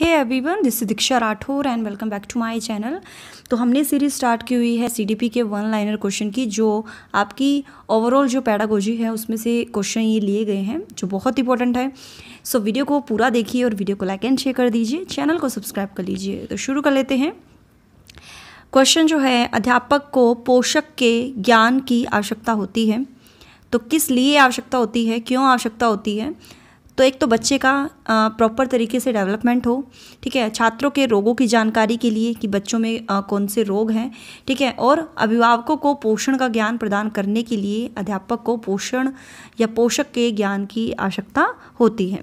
hey one this Diksha Rathore and welcome back to my channel तो हमने series start की हुई है सीडीपी के वन लाइनर क्वेश्चन की जो आपकी ओवरऑल जो पैडागोजी है उसमें से क्वेश्चन ये लिए गए हैं जो बहुत इंपॉर्टेंट है सो so, वीडियो को पूरा देखिए और वीडियो को लाइक एंड शेयर कर दीजिए चैनल को सब्सक्राइब कर लीजिए तो शुरू कर लेते हैं क्वेश्चन जो है अध्यापक को पोषक के ज्ञान की आवश्यकता होती है तो किस लिए आवश्यकता होती है क्यों आवश्यकता होती है तो एक तो बच्चे का प्रॉपर तरीके से डेवलपमेंट हो ठीक है छात्रों के रोगों की जानकारी के लिए कि बच्चों में आ, कौन से रोग हैं ठीक है और अभिभावकों को पोषण का ज्ञान प्रदान करने के लिए अध्यापक को पोषण या पोषक के ज्ञान की आवश्यकता होती है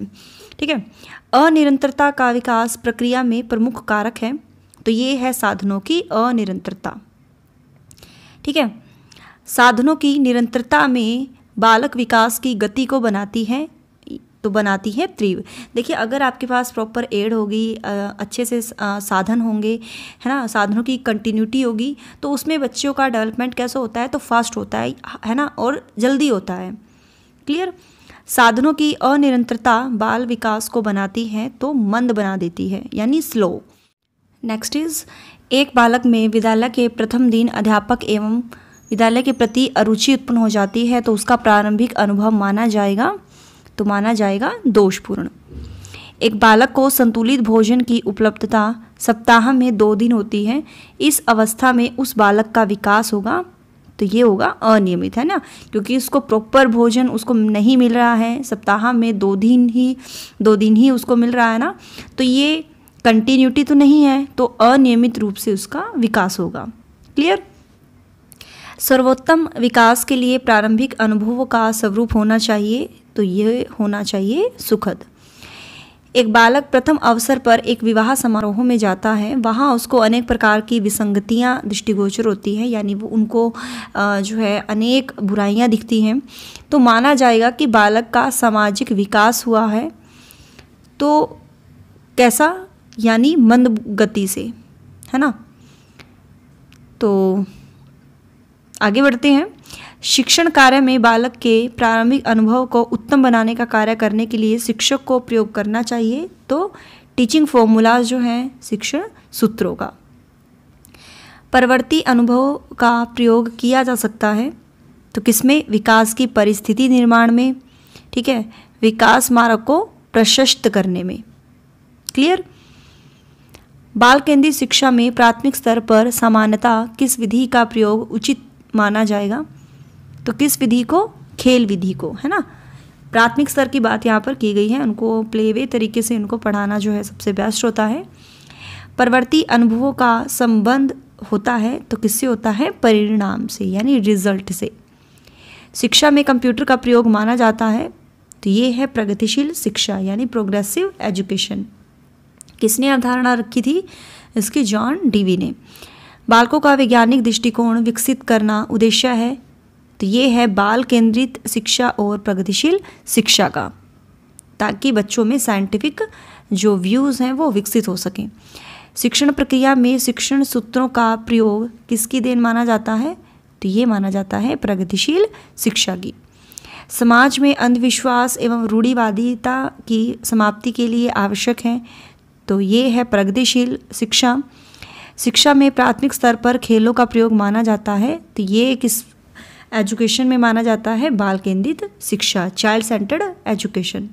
ठीक है अनिरंतरता का विकास प्रक्रिया में प्रमुख कारक है तो ये है साधनों की अनिरंतरता ठीक है साधनों की निरंतरता में बालक विकास की गति को बनाती है तो बनाती है त्रिव देखिए अगर आपके पास प्रॉपर एड होगी अच्छे से साधन होंगे है ना साधनों की कंटिन्यूटी होगी तो उसमें बच्चों का डेवलपमेंट कैसे होता है तो फास्ट होता है है ना और जल्दी होता है क्लियर साधनों की अनिरंतरता बाल विकास को बनाती है तो मंद बना देती है यानी स्लो नेक्स्ट इज एक बालक में विद्यालय के प्रथम दिन अध्यापक एवं विद्यालय के प्रति अरुचि उत्पन्न हो जाती है तो उसका प्रारंभिक अनुभव माना जाएगा तो माना जाएगा दोषपूर्ण एक बालक को संतुलित भोजन की उपलब्धता सप्ताह में दो दिन होती है इस अवस्था में उस बालक का विकास होगा तो ये होगा अनियमित है ना क्योंकि उसको प्रॉपर भोजन उसको नहीं मिल रहा है सप्ताह में दो दिन ही दो दिन ही उसको मिल रहा है ना तो ये कंटिन्यूटी तो नहीं है तो अनियमित रूप से उसका विकास होगा क्लियर सर्वोत्तम विकास के लिए प्रारंभिक अनुभवों का स्वरूप होना चाहिए तो ये होना चाहिए सुखद एक बालक प्रथम अवसर पर एक विवाह समारोह में जाता है वहाँ उसको अनेक प्रकार की विसंगतियाँ दृष्टिगोचर होती हैं यानी वो उनको जो है अनेक बुराइयाँ दिखती हैं तो माना जाएगा कि बालक का सामाजिक विकास हुआ है तो कैसा यानी मंद गति से है ना तो आगे बढ़ते हैं शिक्षण कार्य में बालक के प्रारंभिक अनुभव को उत्तम बनाने का कार्य करने के लिए शिक्षक को प्रयोग करना चाहिए तो टीचिंग फॉर्मूलाज जो हैं शिक्षण सूत्रों का परवर्ती अनुभव का प्रयोग किया जा सकता है तो किसमें विकास की परिस्थिति निर्माण में ठीक है विकास मार्ग को प्रशस्त करने में क्लियर बाल केंद्रित शिक्षा में प्राथमिक स्तर पर समानता किस विधि का प्रयोग उचित माना जाएगा तो किस विधि को खेल विधि को है ना प्राथमिक स्तर की बात यहाँ पर की गई है उनको प्ले वे तरीके से उनको पढ़ाना जो है सबसे बेस्ट होता है परवर्ती अनुभवों का संबंध होता है तो किससे होता है परिणाम से यानी रिजल्ट से शिक्षा में कंप्यूटर का प्रयोग माना जाता है तो ये है प्रगतिशील शिक्षा यानी प्रोग्रेसिव एजुकेशन किसने अवधारणा रखी थी इसकी जॉन डीवी ने बालकों का वैज्ञानिक दृष्टिकोण विकसित करना उद्देश्य है तो ये है बाल केंद्रित शिक्षा और प्रगतिशील शिक्षा का ताकि बच्चों में साइंटिफिक जो व्यूज़ हैं वो विकसित हो सकें शिक्षण प्रक्रिया में शिक्षण सूत्रों का प्रयोग किसकी देन माना जाता है तो ये माना जाता है प्रगतिशील शिक्षा की समाज में अंधविश्वास एवं रूढ़िवादिता की समाप्ति के लिए आवश्यक है तो ये है प्रगतिशील शिक्षा शिक्षा में प्राथमिक स्तर पर खेलों का प्रयोग माना जाता है तो ये किस एजुकेशन में माना जाता है बाल केंद्रित शिक्षा चाइल्ड सेंटर्ड एजुकेशन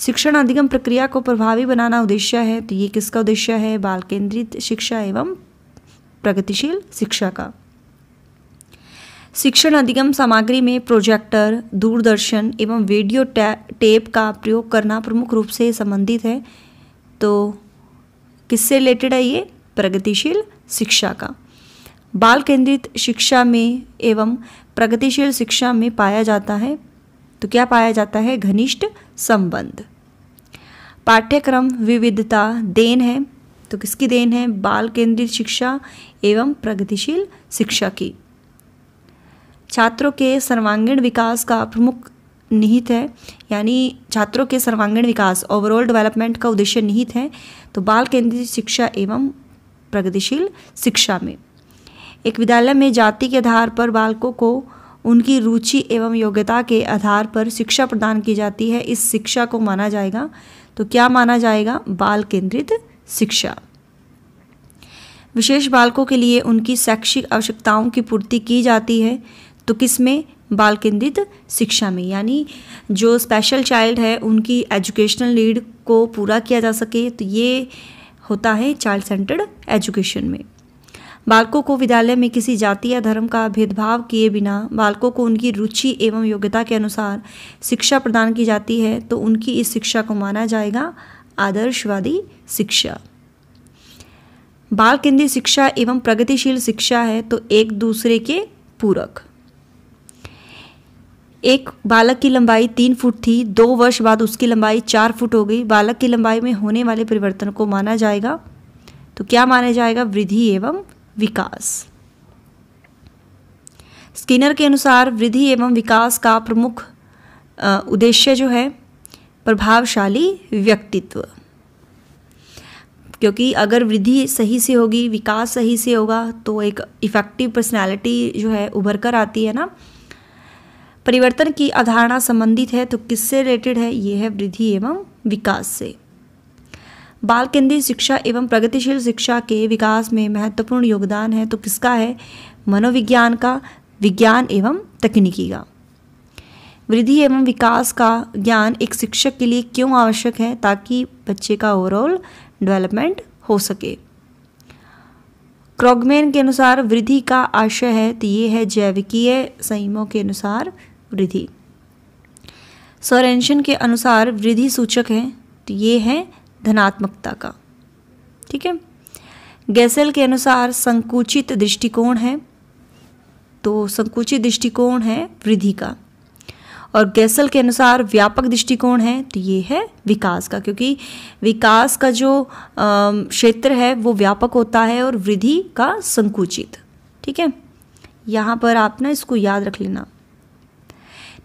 शिक्षण अधिगम प्रक्रिया को प्रभावी बनाना उद्देश्य है तो ये किसका उद्देश्य है बाल केंद्रित शिक्षा एवं प्रगतिशील शिक्षा का शिक्षण अधिगम सामग्री में प्रोजेक्टर दूरदर्शन एवं वीडियो टेप का प्रयोग करना प्रमुख रूप से संबंधित है तो किससे रिलेटेड है ये प्रगतिशील शिक्षा का बाल केंद्रित शिक्षा में एवं प्रगतिशील शिक्षा में पाया जाता है तो क्या पाया जाता है घनिष्ठ संबंध पाठ्यक्रम विविधता देन है तो किसकी देन है बाल केंद्रित शिक्षा एवं प्रगतिशील शिक्षा की छात्रों के सर्वांगीण विकास का प्रमुख निहित है यानी छात्रों के सर्वांगीण विकास ओवरऑल डेवलपमेंट का उद्देश्य निहित है तो बाल केंद्रित शिक्षा एवं प्रगतिशील शिक्षा में एक विद्यालय में जाति के आधार पर बालकों को उनकी रुचि एवं योग्यता के आधार पर शिक्षा प्रदान की जाती है इस शिक्षा को माना जाएगा तो क्या माना जाएगा बाल केंद्रित शिक्षा विशेष बालकों के लिए उनकी शैक्षिक आवश्यकताओं की पूर्ति की जाती है तो किस में बाल केंद्रित शिक्षा में यानी जो स्पेशल चाइल्ड है उनकी एजुकेशनल नीड को पूरा किया जा सके तो ये होता है चाइल्ड सेंटर्ड एजुकेशन में बालकों को विद्यालय में किसी जाति या धर्म का भेदभाव किए बिना बालकों को उनकी रुचि एवं योग्यता के अनुसार शिक्षा प्रदान की जाती है तो उनकी इस शिक्षा को माना जाएगा आदर्शवादी शिक्षा बाल केंद्रीय शिक्षा एवं प्रगतिशील शिक्षा है तो एक दूसरे के पूरक एक बालक की लंबाई तीन फुट थी दो वर्ष बाद उसकी लंबाई चार फुट हो गई बालक की लंबाई में होने वाले परिवर्तन को माना जाएगा तो क्या माना जाएगा वृद्धि एवं विकास स्किनर के अनुसार वृद्धि एवं विकास का प्रमुख उद्देश्य जो है प्रभावशाली व्यक्तित्व क्योंकि अगर वृद्धि सही से होगी विकास सही से होगा तो एक इफ़ेक्टिव पर्सनालिटी जो है उभर कर आती है ना परिवर्तन की अवधारणा संबंधित है तो किससे रिलेटेड है ये है वृद्धि एवं विकास से बाल केंद्रीय शिक्षा एवं प्रगतिशील शिक्षा के विकास में महत्वपूर्ण योगदान है तो किसका है मनोविज्ञान का विज्ञान एवं तकनीकी का वृद्धि एवं विकास का ज्ञान एक शिक्षक के लिए क्यों आवश्यक है ताकि बच्चे का ओवरऑल डेवलपमेंट हो सके क्रॉगमेन के अनुसार वृद्धि का आशय है तो ये है जैविकीय संयमों के अनुसार वृद्धि सोरेंशन के अनुसार वृद्धि सूचक है तो ये है धनात्मकता का ठीक है गैसेल के अनुसार संकुचित दृष्टिकोण है तो संकुचित दृष्टिकोण है वृद्धि का और गैसल के अनुसार व्यापक दृष्टिकोण है तो ये है विकास का क्योंकि विकास का जो क्षेत्र है वो व्यापक होता है और वृद्धि का संकुचित ठीक है यहाँ पर आप ना इसको याद रख लेना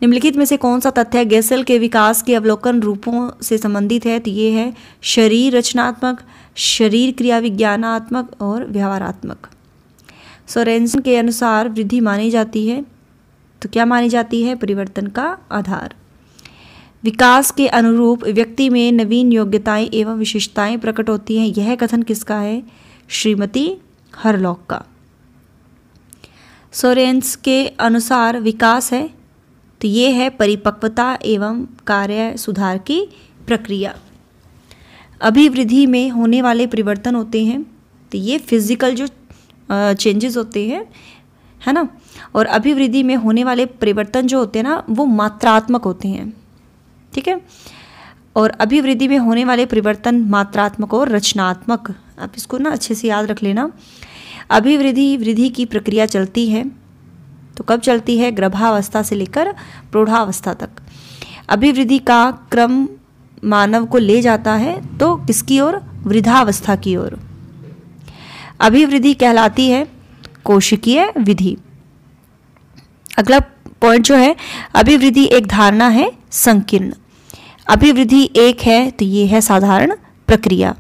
निम्नलिखित में से कौन सा तथ्य गैसल के विकास के अवलोकन रूपों से संबंधित है तो ये है शरीर रचनात्मक शरीर क्रिया विज्ञानात्मक और व्यवहारात्मक सोरेंसन के अनुसार वृद्धि मानी जाती है तो क्या मानी जाती है परिवर्तन का आधार विकास के अनुरूप व्यक्ति में नवीन योग्यताएं एवं विशेषताएं प्रकट होती हैं यह कथन किसका है श्रीमती हरलॉक का सोरेंस के अनुसार विकास है तो ये है परिपक्वता एवं कार्य सुधार की प्रक्रिया अभिवृद्धि में होने वाले परिवर्तन होते हैं तो ये फिजिकल जो चेंजेस होते हैं है ना और अभिवृद्धि में होने वाले परिवर्तन जो होते हैं ना वो मात्रात्मक होते हैं ठीक है और अभिवृद्धि में होने वाले परिवर्तन मात्रात्मक और रचनात्मक आप इसको ना अच्छे से याद रख लेना अभिवृद्धि वृद्धि की प्रक्रिया चलती है तो कब चलती है गर्भावस्था से लेकर प्रौढ़ावस्था तक अभिवृद्धि का क्रम मानव को ले जाता है तो किसकी ओर वृद्धावस्था की ओर अभिवृद्धि कहलाती है कोशिकीय विधि अगला पॉइंट जो है अभिवृद्धि एक धारणा है संकीर्ण अभिवृद्धि एक है तो ये है साधारण प्रक्रिया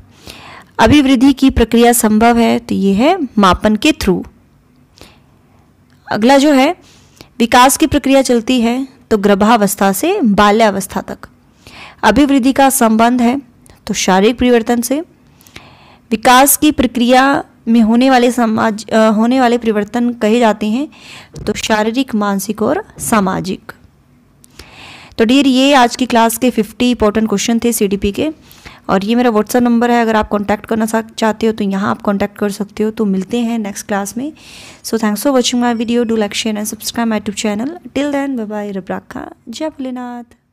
अभिवृद्धि की प्रक्रिया संभव है तो ये है मापन के थ्रू अगला जो है विकास की प्रक्रिया चलती है तो गर्भावस्था से बाल्यावस्था तक अभिवृद्धि का संबंध है तो शारीरिक परिवर्तन से विकास की प्रक्रिया में होने वाले समाज होने वाले परिवर्तन कहे जाते हैं तो शारीरिक मानसिक और सामाजिक तो डियर ये आज की क्लास के 50 इंपॉर्टेंट क्वेश्चन थे सीडीपी के और ये मेरा व्हाट्सअप नंबर है अगर आप कॉन्टैक्ट करना चाहते हो तो यहाँ आप कॉन्टैक्ट कर सकते हो तो मिलते हैं नेक्स्ट क्लास में so thanks for watching my video do like share and subscribe my tube channel till then bye bye रब राखा जय भोलेनाथ